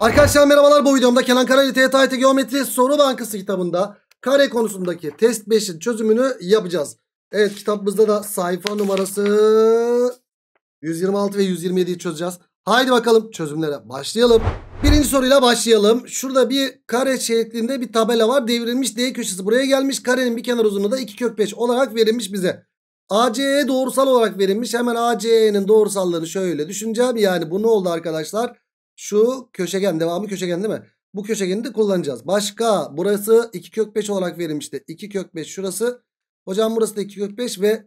Arkadaşlar merhabalar bu videomda Kenan Karaylı TYT Geometri Soru Bankası kitabında kare konusundaki test 5'in çözümünü yapacağız. Evet kitabımızda da sayfa numarası 126 ve 127'yi çözeceğiz. Haydi bakalım çözümlere başlayalım. Birinci soruyla başlayalım. Şurada bir kare şeklinde bir tabela var. Devrilmiş D köşesi buraya gelmiş. Karenin bir kenar uzunluğu da 2 kök 5 olarak verilmiş bize. ACE doğrusal olarak verilmiş. Hemen ACE'nin doğrusallığını şöyle düşüneceğim. Yani bu ne oldu arkadaşlar? Şu köşegen devamı köşegen değil mi? Bu köşegeni de kullanacağız. Başka burası 2 kök 5 olarak verilmişti. 2 kök 5 şurası. Hocam burası da 2 kök 5 ve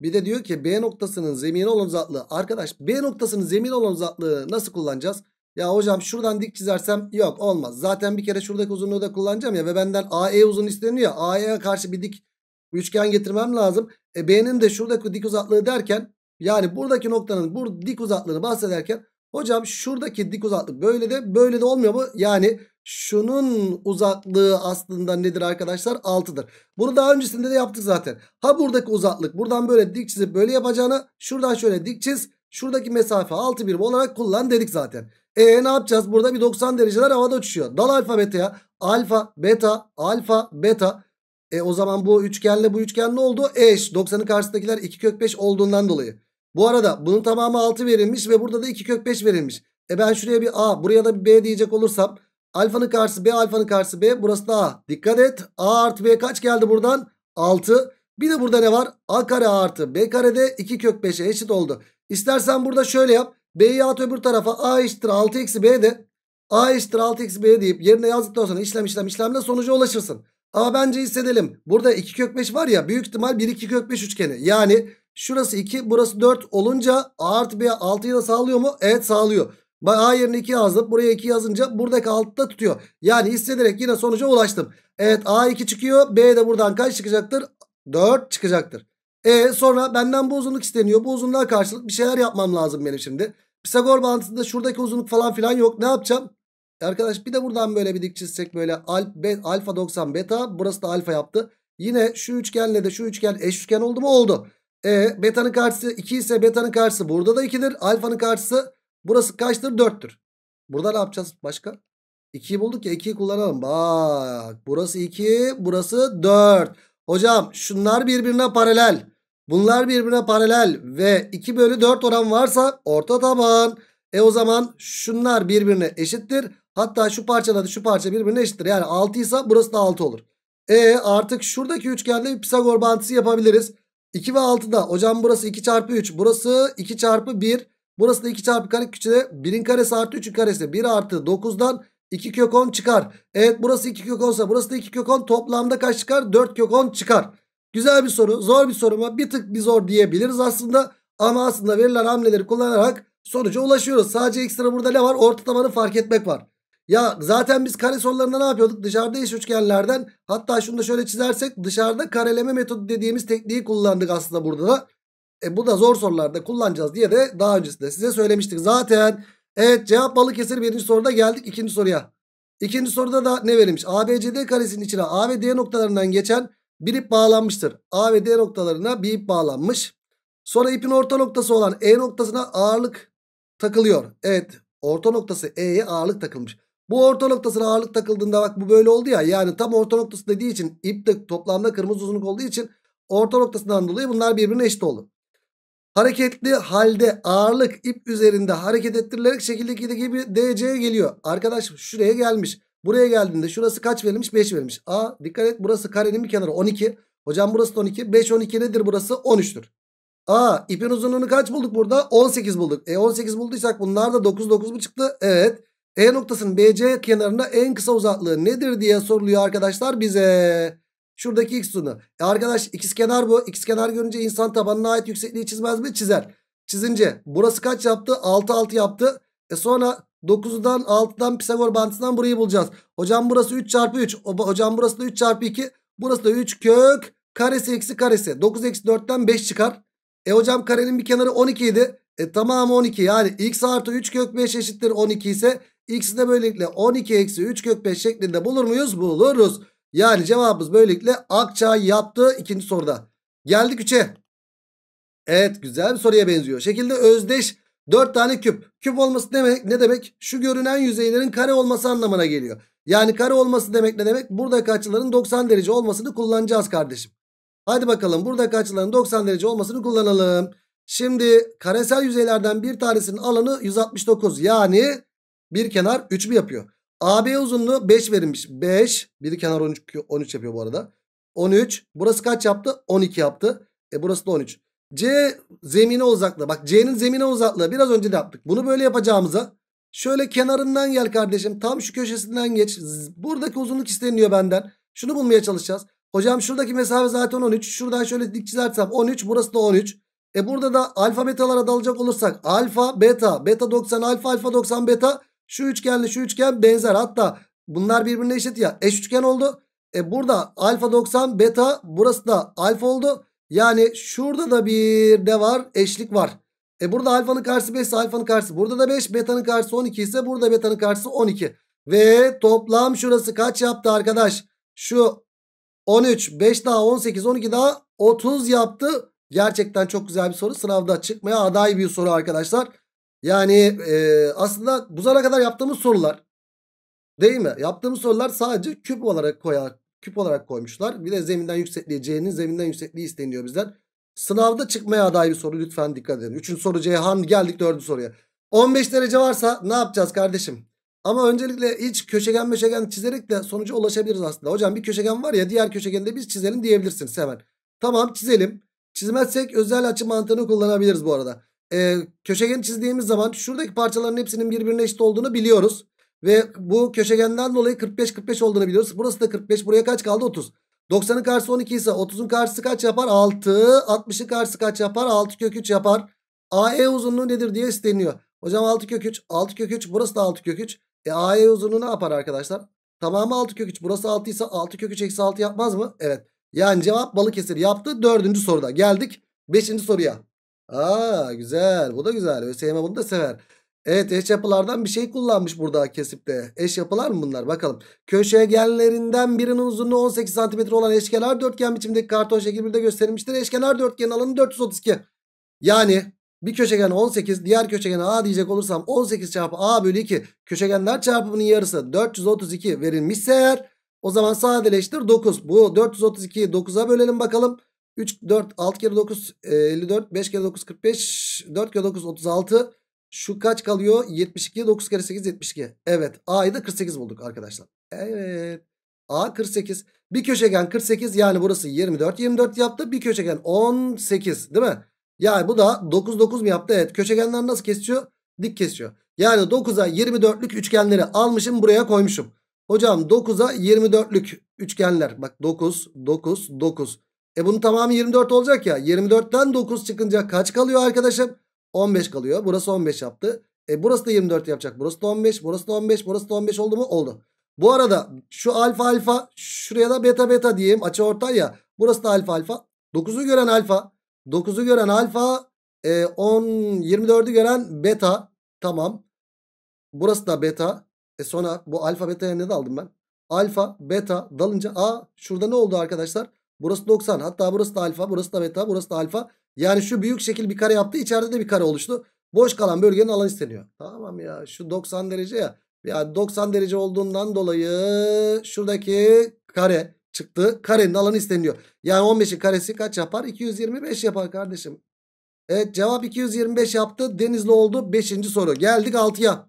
bir de diyor ki B noktasının zemini olan uzaklığı. Arkadaş B noktasının zemini olan uzaklığı nasıl kullanacağız? Ya hocam şuradan dik çizersem yok olmaz. Zaten bir kere şuradaki uzunluğu da kullanacağım ya ve benden AE uzun isteniyor. AE'ye karşı bir dik üçgen getirmem lazım. E B'nin de şuradaki dik uzaklığı derken yani buradaki noktanın bu dik uzaklığını bahsederken Hocam şuradaki dik uzaklık böyle de böyle de olmuyor mu? Yani şunun uzaklığı aslında nedir arkadaşlar? 6'dır. Bunu daha öncesinde de yaptık zaten. Ha buradaki uzaklık buradan böyle dik çizip böyle yapacağını şuradan şöyle dik çiz. Şuradaki mesafe 6 birim olarak kullan dedik zaten. E ne yapacağız? Burada bir 90 dereceler havada uçuşuyor. Dal alfa beta ya, Alfa, beta, alfa, beta. E o zaman bu üçgenle bu üçgen ne oldu? Eş 90'ın karşısındakiler 2 kök 5 olduğundan dolayı. Bu arada bunun tamamı 6 verilmiş ve burada da 2 kök 5 verilmiş. E ben şuraya bir A buraya da bir B diyecek olursam alfanın karşısı B alfanın karşısı B burası da A. Dikkat et A artı B kaç geldi buradan? 6. Bir de burada ne var? A kare artı B kare de 2 kök 5'e eşit oldu. İstersen burada şöyle yap. B'yi at öbür tarafa A eşittir 6 eksi B de A eşittir 6 eksi B deyip yerine yazdıktan sonra işlem işlem işlemle sonuca ulaşırsın. Ama bence hissedelim. Burada 2 kök 5 var ya büyük ihtimal 1 2 kök 5 üçgeni. Yani Şurası 2 burası 4 olunca A artı B 6'yı da sağlıyor mu? Evet sağlıyor. A yerine 2 yazdım. Buraya 2 yazınca buradaki 6 da tutuyor. Yani hissederek yine sonuca ulaştım. Evet A 2 çıkıyor. B de buradan kaç çıkacaktır? 4 çıkacaktır. E sonra benden bu uzunluk isteniyor. Bu uzunluğa karşılık bir şeyler yapmam lazım benim şimdi. Pisagor bağıntısında şuradaki uzunluk falan filan yok. Ne yapacağım? Arkadaş bir de buradan böyle bir dik çizsek böyle alp, be, alfa 90 beta. Burası da alfa yaptı. Yine şu üçgenle de şu üçgen eş üçgen oldu mu? Oldu. E beta'nın karşısı 2 ise beta'nın karşısı burada da 2'dir. Alfa'nın karşısı burası kaçtır? 4'tür. Burada ne yapacağız başka? 2'yi bulduk ya 2'yi kullanalım. Bak burası 2 burası 4. Hocam şunlar birbirine paralel. Bunlar birbirine paralel ve 2 bölü 4 oran varsa orta taban. E o zaman şunlar birbirine eşittir. Hatta şu parçada da şu parça birbirine eşittir. Yani 6 ise burası da 6 olur. E artık şuradaki üçgende bir Pisagor bantısı yapabiliriz. 2 ve 6'da hocam burası 2 çarpı 3 burası 2 çarpı 1 burası da 2 çarpı kare küçüğe 1'in karesi artı 3'ün karesi 1 artı 9'dan 2 kök 10 çıkar. Evet burası 2 kök 10 burası da 2 kök 10 toplamda kaç çıkar 4 kök 10 çıkar. Güzel bir soru zor bir soru ama bir tık bir zor diyebiliriz aslında ama aslında verilen hamleleri kullanarak sonuca ulaşıyoruz. Sadece ekstra burada ne var Ortalamanı fark etmek var. Ya zaten biz kare sorularında ne yapıyorduk? Dışarıda eş üçgenlerden hatta şunu da şöyle çizersek dışarıda kareleme metodu dediğimiz tekniği kullandık aslında burada da. E, bu da zor sorularda kullanacağız diye de daha öncesinde size söylemiştik. Zaten evet cevap Balıkesir birinci soruda geldik ikinci soruya. İkinci soruda da ne verilmiş? ABCD karesinin içine A ve D noktalarından geçen bir ip bağlanmıştır. A ve D noktalarına bir ip bağlanmış. Sonra ipin orta noktası olan E noktasına ağırlık takılıyor. Evet orta noktası E'ye ağırlık takılmış. Bu orta noktasına ağırlık takıldığında bak bu böyle oldu ya. Yani tam orta noktası dediği için ip de toplamda kırmızı uzunluk olduğu için orta noktasından dolayı bunlar birbirine eşit oldu. Hareketli halde ağırlık ip üzerinde hareket ettirilerek şekildeki gibi DC'ye geliyor. Arkadaş şuraya gelmiş. Buraya geldiğinde şurası kaç verilmiş? 5 verilmiş. A dikkat et burası karenin bir kenarı 12. Hocam burası da 12. 5 12 nedir burası? 13'tür. A ipin uzunluğunu kaç bulduk burada? 18 bulduk. E 18 bulduysak bunlar da 9 9 mu çıktı? Evet. E noktasının BC kenarına en kısa uzaklığı nedir diye soruluyor arkadaşlar bize. Şuradaki x uzunluğu. E arkadaş ikiz kenar bu. x kenar görünce insan tabanına ait yüksekliği çizmez mi? Çizer. Çizince burası kaç yaptı? 6 6 yaptı. E sonra 9'dan 6'dan Pisagor bantından burayı bulacağız. Hocam burası 3 çarpı 3. Hocam burası da 3 çarpı 2. Burası da 3 kök karesi eksi karesi. 9 eksi 4'ten 5 çıkar. E hocam karenin bir kenarı 12 idi. E tamamı 12 yani x artı 3 kök 5 eşittir 12 ise X'i de böylelikle 12 eksi 3 kök 5 şeklinde bulur muyuz? Buluruz. Yani cevabımız böylelikle Akçay yaptığı ikinci soruda. Geldik 3'e. Evet güzel bir soruya benziyor. Şekilde özdeş 4 tane küp. Küp olması demek ne demek? Şu görünen yüzeylerin kare olması anlamına geliyor. Yani kare olması demek ne demek? Buradaki açıların 90 derece olmasını kullanacağız kardeşim. Hadi bakalım buradaki açıların 90 derece olmasını kullanalım. Şimdi karesel yüzeylerden bir tanesinin alanı 169. Yani bir kenar 3 mü yapıyor? AB uzunluğu 5 verilmiş. 5. Bir kenar 13, 13 yapıyor bu arada. 13. Burası kaç yaptı? 12 yaptı. E burası da 13. C zemine uzaklığı. Bak C'nin zemine uzaklığı. Biraz önce de yaptık. Bunu böyle yapacağımıza. Şöyle kenarından gel kardeşim. Tam şu köşesinden geç. Buradaki uzunluk isteniyor benden. Şunu bulmaya çalışacağız. Hocam şuradaki mesafe zaten 13. Şuradan şöyle dik çizersem 13. Burası da 13. E burada da alfa betalara dalacak olursak alfa beta beta 90 alfa alfa 90 beta şu üçgenle şu üçgen benzer. Hatta bunlar birbirine eşit ya. Eş üçgen oldu. E burada alfa 90 beta burası da alfa oldu. Yani şurada da bir de var? Eşlik var. E burada alfanın karşısı 5 ise alfanın karşısı burada da 5. Betanın karşısı 12 ise burada betanın karşısı 12. Ve toplam şurası kaç yaptı arkadaş? Şu 13, 5 daha 18, 12 daha 30 yaptı. Gerçekten çok güzel bir soru. Sınavda çıkmaya aday bir soru arkadaşlar. Yani e, aslında bu zamana kadar yaptığımız sorular değil mi? Yaptığımız sorular sadece küp olarak koya, küp olarak koymuşlar. Bir de zeminden yüksekliği C'nin zeminden yüksekliği isteniyor bizden. Sınavda çıkmaya aday bir soru lütfen dikkat edin. Üçüncü soru Ceyhan geldik dördüncü soruya. 15 derece varsa ne yapacağız kardeşim? Ama öncelikle hiç köşegen köşegen çizerek de sonuca ulaşabiliriz aslında. Hocam bir köşegen var ya diğer köşegeni de biz çizelim diyebilirsiniz hemen. Tamam çizelim. Çizmezsek özel açı mantığını kullanabiliriz bu arada e, köşegen çizdiğimiz zaman şuradaki parçaların hepsinin birbirine eşit olduğunu biliyoruz. Ve bu köşegenden dolayı 45-45 olduğunu biliyoruz. Burası da 45. Buraya kaç kaldı? 30. 90'ın karşısı 12 ise 30'un karşısı kaç yapar? 6. 60'ın karşısı kaç yapar? 6 kök 3 yapar. AE uzunluğu nedir diye isteniyor. Hocam 6 kök 3. 6 kök 3. Burası da 6 kök 3. E AE uzunluğu ne yapar arkadaşlar? Tamamı 6 kök 3. Burası 6 ise 6 kök 3 eksi 6 yapmaz mı? Evet. Yani cevap Balıkesir yaptı. Dördüncü soruda geldik. Beşinci soruya. Aa güzel. Bu da güzel. ÖSYM bunu da sever. Evet eş yapılardan bir şey kullanmış burada kesip de. Eş yapılar mı bunlar? Bakalım. Köşegenlerinden birinin uzunluğu 18 cm olan eşkenar dörtgen biçimdeki karton şekil 1'de gösterilmiştir. Eşkenar dörtgen alanı 432. Yani bir köşegen 18 diğer köşegen A diyecek olursam 18 çarpı A bölü 2 köşegenler çarpımının yarısı 432 verilmişse eğer o zaman sadeleştir 9. Bu 432'yi 9'a bölelim bakalım. 3, 4, 6 kere 9, 54. 5 kere 9, 45. 4 kere 9, 36. Şu kaç kalıyor? 72. 9 kere 8, 72. Evet. A'yı da 48 bulduk arkadaşlar. Evet. A 48. Bir köşegen 48 yani burası 24. 24 yaptı. Bir köşegen 18 değil mi? Yani bu da 9 9 mu yaptı? Evet. Köşegenler nasıl kesiyor? Dik kesiyor. Yani 9'a 24'lük üçgenleri almışım buraya koymuşum. Hocam 9'a 24'lük üçgenler. Bak 9, 9, 9. E bunun tamamı 24 olacak ya. 24'ten 9 çıkınca kaç kalıyor arkadaşım? 15 kalıyor. Burası 15 yaptı. E burası da 24 yapacak. Burası da 15, burası da 15, burası da 15 oldu mu? Oldu. Bu arada şu alfa alfa şuraya da beta beta diyeyim. Açı ortay ya. Burası da alfa alfa. 9'u gören alfa. 9'u gören alfa. E, 10, 24'ü gören beta. Tamam. Burası da beta. E sonra bu alfa beta'ya ne daldım ben? Alfa beta dalınca a şurada ne oldu arkadaşlar? Burası 90. Hatta burası da alfa. Burası da beta. Burası da alfa. Yani şu büyük şekil bir kare yaptı. içeride de bir kare oluştu. Boş kalan bölgenin alanı isteniyor. Tamam ya şu 90 derece ya. Ya 90 derece olduğundan dolayı şuradaki kare çıktı. Karenin alanı isteniyor. Yani 15'in karesi kaç yapar? 225 yapar kardeşim. Evet cevap 225 yaptı. Denizli oldu 5. soru. Geldik 6'ya.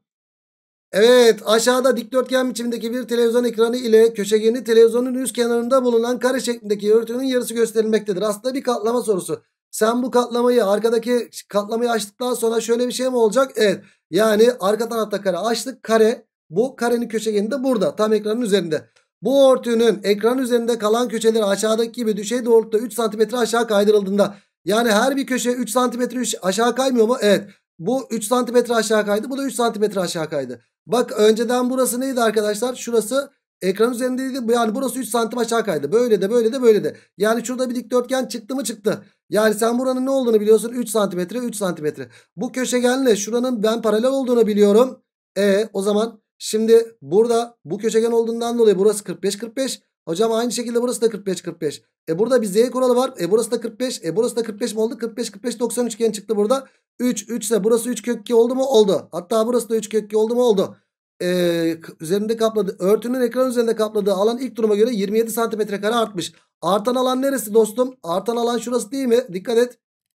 Evet aşağıda dikdörtgen biçimindeki bir televizyon ekranı ile köşegeni televizyonun üst kenarında bulunan kare şeklindeki örtünün yarısı gösterilmektedir. Aslında bir katlama sorusu. Sen bu katlamayı arkadaki katlamayı açtıktan sonra şöyle bir şey mi olacak? Evet yani arka tarafta kare açtık kare bu karenin köşegeni de burada tam ekranın üzerinde. Bu örtünün ekran üzerinde kalan köşeleri aşağıdaki gibi düşey doğrultuda 3 cm aşağı kaydırıldığında yani her bir köşe 3 cm aşağı kaymıyor mu? Evet bu 3 santimetre aşağı kaydı bu da 3 santimetre aşağı kaydı. Bak önceden burası neydi arkadaşlar? Şurası ekran üzerindeydi. Yani burası 3 santim aşağı kaydı. Böyle de böyle de böyle de. Yani şurada bir dikdörtgen çıktı mı çıktı. Yani sen buranın ne olduğunu biliyorsun. 3 santimetre 3 santimetre. Bu köşegenle şuranın ben paralel olduğunu biliyorum. E o zaman şimdi burada bu köşegen olduğundan dolayı burası 45 45. Hocam aynı şekilde burası da 45 45. E burada bir z kuralı var. E burası da 45. E burası da 45 mi oldu? 45 45 90 üçgen çıktı burada. 3 3 ise burası 3 kök 2 oldu mu? Oldu. Hatta burası da 3 kök 2 oldu mu? Oldu. E, üzerinde kapladı. Örtünün ekran üzerinde kapladığı alan ilk duruma göre 27 santimetre kare artmış. Artan alan neresi dostum? Artan alan şurası değil mi? Dikkat et.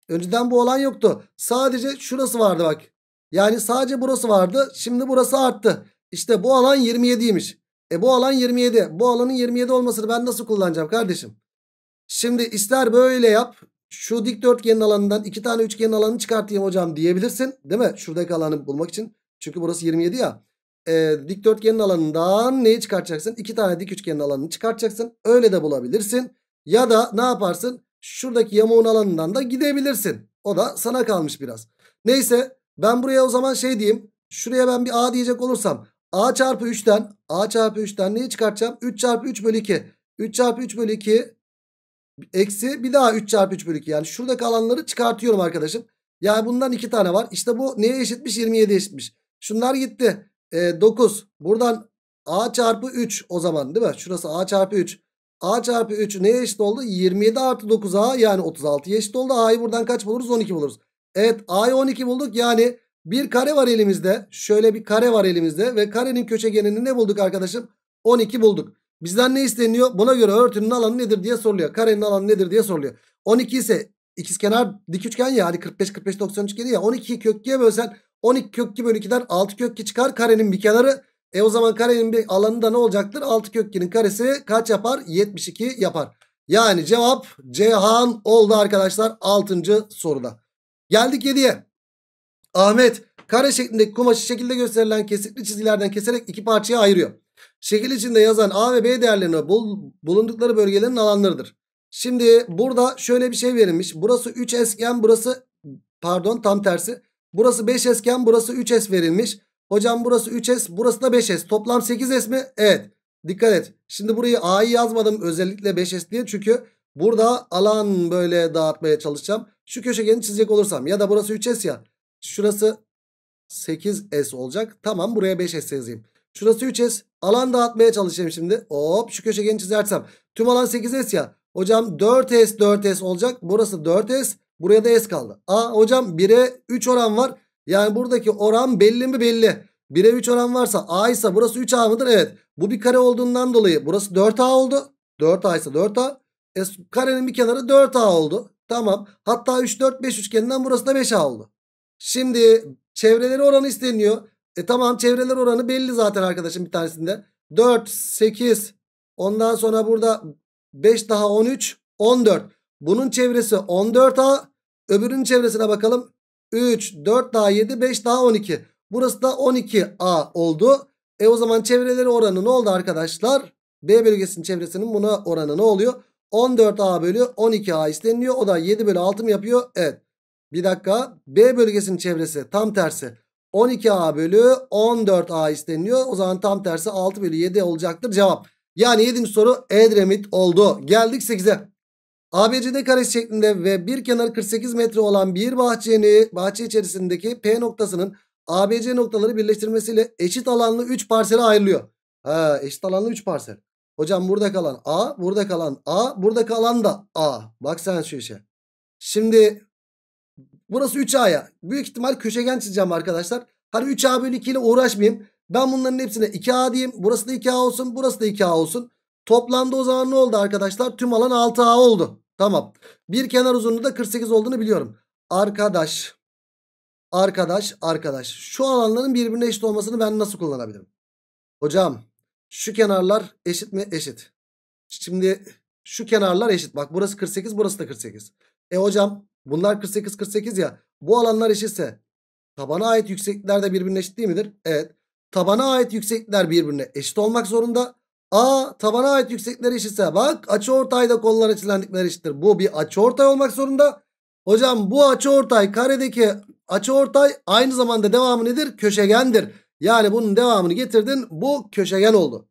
Önceden bu alan yoktu. Sadece şurası vardı bak. Yani sadece burası vardı. Şimdi burası arttı. İşte bu alan 27'ymiş. E bu alan 27. Bu alanın 27 olmasını ben nasıl kullanacağım kardeşim? Şimdi ister böyle yap. Şu dikdörtgenin alanından iki tane üçgenin alanını çıkartayım hocam diyebilirsin. Değil mi? Şuradaki alanı bulmak için. Çünkü burası 27 ya. E, dikdörtgenin alanından neyi çıkartacaksın? İki tane dik üçgenin alanını çıkartacaksın. Öyle de bulabilirsin. Ya da ne yaparsın? Şuradaki yamuğun alanından da gidebilirsin. O da sana kalmış biraz. Neyse ben buraya o zaman şey diyeyim. Şuraya ben bir A diyecek olursam A çarpı 3'ten A çarpı 3'ten neyi çıkartacağım? 3 çarpı 3 bölü 2. 3 çarpı 3 bölü 2 eksi bir daha 3 çarpı 3 bölü 2. Yani şuradaki alanları çıkartıyorum arkadaşım. Yani bundan 2 tane var. İşte bu neye eşitmiş? 27 eşitmiş. Şunlar gitti. E, 9. Buradan A çarpı 3 o zaman değil mi? Şurası A çarpı 3. A çarpı 3 neye eşit oldu? 27 artı 9A yani 36 eşit oldu. A'yı buradan kaç buluruz? 12 buluruz. Evet A'yı 12 bulduk. Yani bir kare var elimizde. Şöyle bir kare var elimizde. Ve karenin köşegenini ne bulduk arkadaşım? 12 bulduk. Bizden ne isteniyor? Buna göre örtünün alanı nedir diye soruluyor. Karenin alanı nedir diye soruluyor. 12 ise ikizkenar dik üçgen ya hani 45 45 90 üçgeni ya 12 kök 2'ye bölsen 12 kök 2 bölü 2'den 6 kök 2 çıkar karenin bir kenarı. E o zaman karenin bir alanı da ne olacaktır? 6 kök 2'nin karesi kaç yapar? 72 yapar. Yani cevap Cihan oldu arkadaşlar 6. soruda. Geldik 7'ye. Ahmet kare şeklindeki kumaşı şekilde gösterilen kesikli çizgilerden keserek iki parçaya ayırıyor. Şekil içinde yazan A ve B değerlerine bulundukları bölgelerin alanlarıdır. Şimdi burada şöyle bir şey verilmiş. Burası 3 esken burası pardon tam tersi. Burası 5 esken burası 3 es verilmiş. Hocam burası 3 es, burası da 5 es. Toplam 8 es mi? Evet. Dikkat et. Şimdi burayı A'yı yazmadım özellikle 5 es diye. Çünkü burada alan böyle dağıtmaya çalışacağım. Şu köşegeni çizecek olursam ya da burası 3 es ya. Şurası 8S olacak. Tamam buraya 5S yazayım. Şurası 3S. Alan dağıtmaya çalışayım şimdi. Hop şu köşegeni çizersem. Tüm alan 8S ya. Hocam 4S 4S olacak. Burası 4S. Buraya da S kaldı. A hocam 1'e 3 oran var. Yani buradaki oran belli mi belli. 1'e 3 oran varsa A ise burası 3A mıdır? Evet. Bu bir kare olduğundan dolayı burası 4A oldu. 4A ise 4A. E, karenin bir kenarı 4A oldu. Tamam. Hatta 3 4 5 üçgeninden burası da 5A oldu. Şimdi çevreleri oranı isteniyor. E tamam çevreler oranı belli zaten arkadaşım bir tanesinde. 4, 8 ondan sonra burada 5 daha 13, 14. Bunun çevresi 14A. Öbürünün çevresine bakalım. 3, 4 daha 7, 5 daha 12. Burası da 12A oldu. E o zaman çevreleri oranı ne oldu arkadaşlar? B bölgesinin çevresinin buna oranı ne oluyor? 14A bölü 12A isteniliyor. O da 7 bölü 6 mı yapıyor? Evet. Bir dakika. B bölgesinin çevresi tam tersi. 12A bölü 14A isteniliyor. O zaman tam tersi 6 bölü 7 olacaktır cevap. Yani 7. soru Edremit oldu. Geldik 8'e. ABCD karesi şeklinde ve bir kenarı 48 metre olan bir bahçeni bahçe içerisindeki P noktasının ABC noktaları birleştirmesiyle eşit alanlı 3 parsele ayrılıyor. Ha, eşit alanlı 3 parsel. Hocam burada kalan A, burada kalan A, burada kalan da A. Bak sen şu işe. Şimdi Burası 3A'ya. Büyük ihtimal köşegen çizeceğim arkadaşlar. Hadi 3A bölü 2 ile uğraşmayayım. Ben bunların hepsine 2A diyeyim. Burası da 2A olsun. Burası da 2A olsun. Toplamda o zaman ne oldu arkadaşlar? Tüm alan 6A oldu. Tamam. Bir kenar uzunluğu da 48 olduğunu biliyorum. Arkadaş. Arkadaş. Arkadaş. Şu alanların birbirine eşit olmasını ben nasıl kullanabilirim? Hocam. Şu kenarlar eşit mi? Eşit. Şimdi şu kenarlar eşit. Bak burası 48 burası da 48. E hocam Bunlar 48 48 ya. Bu alanlar eşitse tabana ait yükseklikler de birbirine eşit değil midir? Evet. Tabana ait yükseklikler birbirine eşit olmak zorunda. A tabana ait yükseklikler eşitse bak açıortayda kollar açılanlıklar eşittir. Bu bir açıortay olmak zorunda. Hocam bu açıortay karedeki açıortay aynı zamanda devamı nedir? Köşegendir. Yani bunun devamını getirdin. Bu köşegen oldu.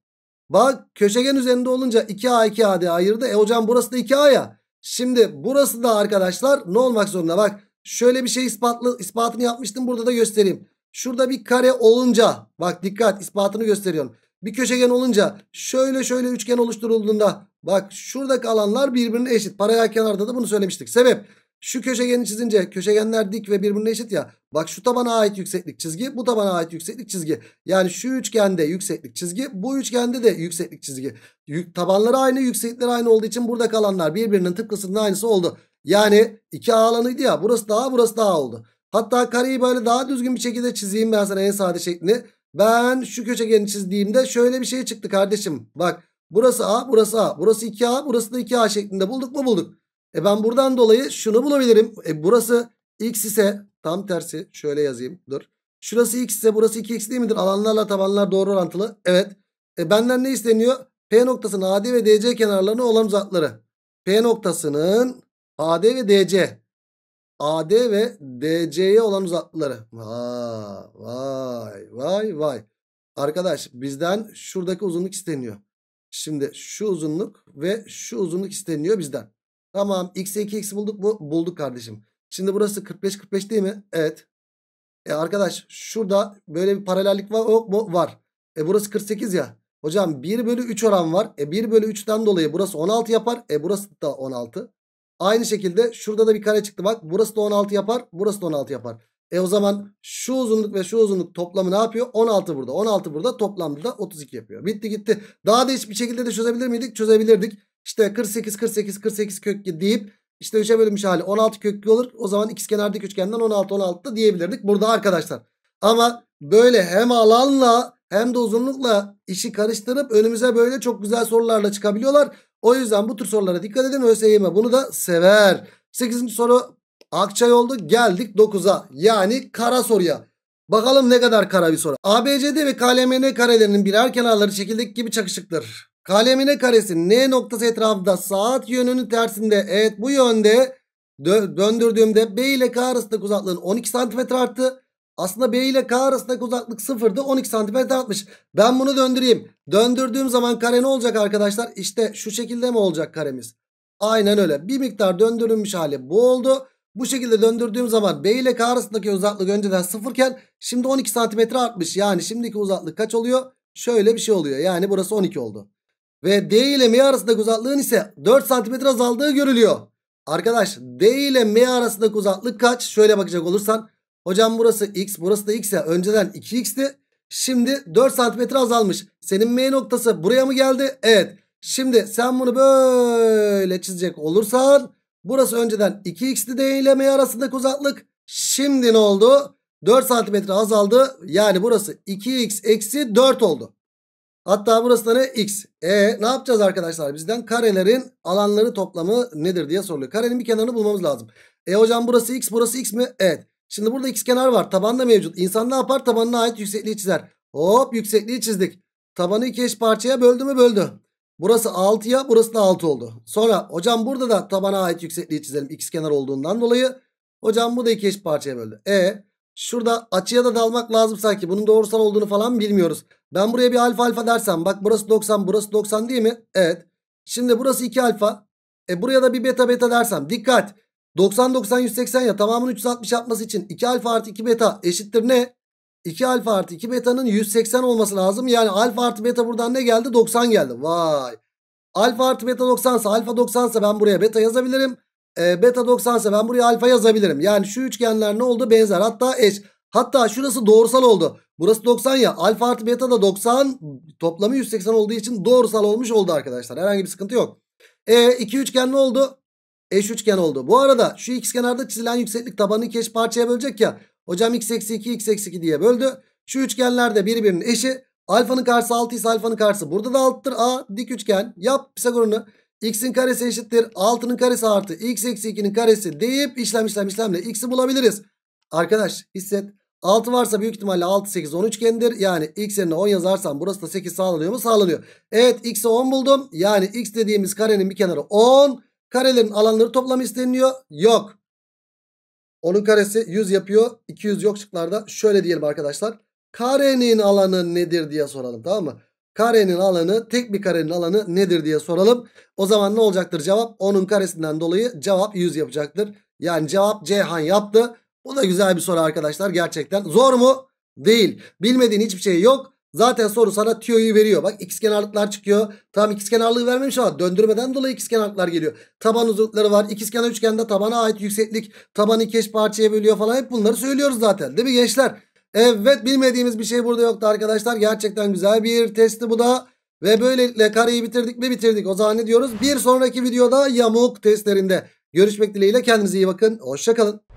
Bak köşegen üzerinde olunca 2A 2A diye ayırdı. E hocam burası da 2A ya. Şimdi burası da arkadaşlar ne olmak zorunda? Bak şöyle bir şey ispatlı, ispatını yapmıştım. Burada da göstereyim. Şurada bir kare olunca bak dikkat ispatını gösteriyorum. Bir köşegen olunca şöyle şöyle üçgen oluşturulduğunda bak şuradaki alanlar birbirine eşit. Paralel kenarda da bunu söylemiştik. Sebep şu köşegeni çizince köşegenler dik ve birbirine eşit ya. Bak şu tabana ait yükseklik çizgi bu tabana ait yükseklik çizgi. Yani şu üçgende yükseklik çizgi bu üçgende de yükseklik çizgi. Yük, tabanları aynı yükseklikler aynı olduğu için burada kalanlar birbirinin tıpkısının aynısı oldu. Yani iki A alanıydı ya burası daha burası daha oldu. Hatta kareyi böyle daha düzgün bir şekilde çizeyim ben sana en sade şeklini. Ben şu köşegeni çizdiğimde şöyle bir şey çıktı kardeşim. Bak burası A burası A burası 2A burası da 2A şeklinde bulduk mu bulduk. E ben buradan dolayı şunu bulabilirim. E burası x ise tam tersi şöyle yazayım. Dur. Şurası x ise burası 2x değil midir? Alanlarla tabanlar doğru orantılı. Evet. E benden ne isteniyor? P noktasının AD ve DC kenarlarına olan uzakları. P noktasının AD ve DC. AD ve DC'ye olan uzaklıkları. Vay vay vay vay. Arkadaş bizden şuradaki uzunluk isteniyor. Şimdi şu uzunluk ve şu uzunluk isteniyor bizden. Tamam x 2x bulduk mu? Bulduk kardeşim. Şimdi burası 45 45 değil mi? Evet. E arkadaş şurada böyle bir paralellik var yok mu? Var. E burası 48 ya. Hocam 1 bölü 3 oran var. E 1 bölü 3'ten dolayı burası 16 yapar. E burası da 16. Aynı şekilde şurada da bir kare çıktı bak. Burası da 16 yapar. Burası da 16 yapar. E o zaman şu uzunluk ve şu uzunluk toplamı ne yapıyor? 16 burada. 16 burada. Toplamda da 32 yapıyor. Bitti gitti. Daha da hiçbir şekilde de çözebilir miydik? Çözebilirdik. İşte 48 48 48 kökü deyip işte 3'e bölünmüş hali 16 köklü olur. O zaman ikizkenardaki üçgenden 16 16 da diyebilirdik burada arkadaşlar. Ama böyle hem alanla hem de uzunlukla işi karıştırıp önümüze böyle çok güzel sorularla çıkabiliyorlar. O yüzden bu tür sorulara dikkat edin. ÖSYM bunu da sever. 8. soru Akçay oldu. Geldik 9'a. Yani kara soruya. Bakalım ne kadar kara bir soru. ABCD ve KLMN karelerinin birer kenarları şekildeki gibi çakışıktır. Kalemine karesi N noktası etrafında saat yönünün tersinde. Evet bu yönde dö döndürdüğümde B ile K arasındaki uzaklığın 12 santimetre arttı. Aslında B ile K arasındaki uzaklık sıfırdı 12 santimetre artmış. Ben bunu döndüreyim. Döndürdüğüm zaman kare ne olacak arkadaşlar? İşte şu şekilde mi olacak karemiz? Aynen öyle. Bir miktar döndürülmüş hali bu oldu. Bu şekilde döndürdüğüm zaman B ile K arasındaki uzaklık önceden sıfırken şimdi 12 santimetre artmış. Yani şimdiki uzaklık kaç oluyor? Şöyle bir şey oluyor. Yani burası 12 oldu. Ve D ile M arasındaki uzaklığın ise 4 cm azaldığı görülüyor. Arkadaş D ile M arasındaki uzaklık kaç? Şöyle bakacak olursan. Hocam burası X burası da X ya. Önceden 2X'ti. Şimdi 4 cm azalmış. Senin M noktası buraya mı geldi? Evet. Şimdi sen bunu böyle çizecek olursan. Burası önceden 2X'ti D ile M arasındaki uzaklık. Şimdi ne oldu? 4 cm azaldı. Yani burası 2X eksi 4 oldu. Hatta burası da ne? X. E ne yapacağız arkadaşlar? Bizden karelerin alanları toplamı nedir diye soruluyor. Karenin bir kenarını bulmamız lazım. E hocam burası X burası X mi? Evet. Şimdi burada X kenar var. Taban da mevcut. İnsan ne yapar? Tabanına ait yüksekliği çizer. Hop yüksekliği çizdik. Tabanı iki eş parçaya böldü mü? Böldü. Burası 6'ya burası da 6 oldu. Sonra hocam burada da tabana ait yüksekliği çizelim. X kenar olduğundan dolayı. Hocam bu da iki eş parçaya böldü. E şurada açıya da dalmak lazım sanki. Bunun doğrusal olduğunu falan bilmiyoruz. Ben buraya bir alfa alfa dersem bak burası 90 burası 90 değil mi? Evet. Şimdi burası 2 alfa. E buraya da bir beta beta dersem dikkat. 90 90 180 ya tamamını 360 yapması için 2 alfa artı 2 beta eşittir ne? 2 alfa artı 2 beta'nın 180 olması lazım. Yani alfa artı beta buradan ne geldi? 90 geldi. Vay. Alfa artı beta 90 ise alfa 90 ise ben buraya beta yazabilirim. E, beta 90 ise ben buraya alfa yazabilirim. Yani şu üçgenler ne oldu? Benzer hatta eş. Hatta şurası doğrusal oldu. Burası 90 ya. Alfa artı beta da 90. Toplamı 180 olduğu için doğrusal olmuş oldu arkadaşlar. Herhangi bir sıkıntı yok. E, iki üçgen ne oldu? Eş üçgen oldu. Bu arada şu x kenarda çizilen yükseklik tabanı iki parçaya bölecek ya. Hocam x eksi 2 x eksi 2 diye böldü. Şu üçgenler de birbirinin eşi. Alfanın karşısı 6 ise alfanın karşısı burada da 6'tır. A dik üçgen yap Pisagor'unu. X'in karesi eşittir. 6'nın karesi artı x eksi 2'nin karesi deyip işlem işlem işlemle x'i bulabiliriz. Arkadaş hisset. 6 varsa büyük ihtimalle 6 8 10 üçgendir. Yani x yerine 10 yazarsam burası da 8 sağlanıyor mu? Sağlanıyor. Evet x'e 10 buldum. Yani x dediğimiz karenin bir kenarı 10. Karelerin alanları toplam isteniyor. Yok. Onun karesi 100 yapıyor. 200 yok şıklarda. Şöyle diyelim arkadaşlar. Karenin alanı nedir diye soralım tamam mı? Karenin alanı tek bir karenin alanı nedir diye soralım. O zaman ne olacaktır cevap? 10'un karesinden dolayı cevap 100 yapacaktır. Yani cevap Ceyhan yaptı. Bu da güzel bir soru arkadaşlar gerçekten. Zor mu? Değil. Bilmediğin hiçbir şey yok. Zaten soru sana tüyoyu veriyor. Bak x kenarlıklar çıkıyor. Tamam x kenarlığı vermemiş ama döndürmeden dolayı x kenarlıklar geliyor. Taban uzunlukları var. İkiz kenar üçgende tabana ait yükseklik. Taban iki eş parçaya bölüyor falan. Hep bunları söylüyoruz zaten. Değil mi gençler? Evet bilmediğimiz bir şey burada yoktu arkadaşlar. Gerçekten güzel bir testi bu da. Ve böylelikle kareyi bitirdik mi bitirdik. O zaman ne diyoruz? Bir sonraki videoda yamuk testlerinde. Görüşmek dileğiyle kendinize iyi bakın. Hoşçakalın.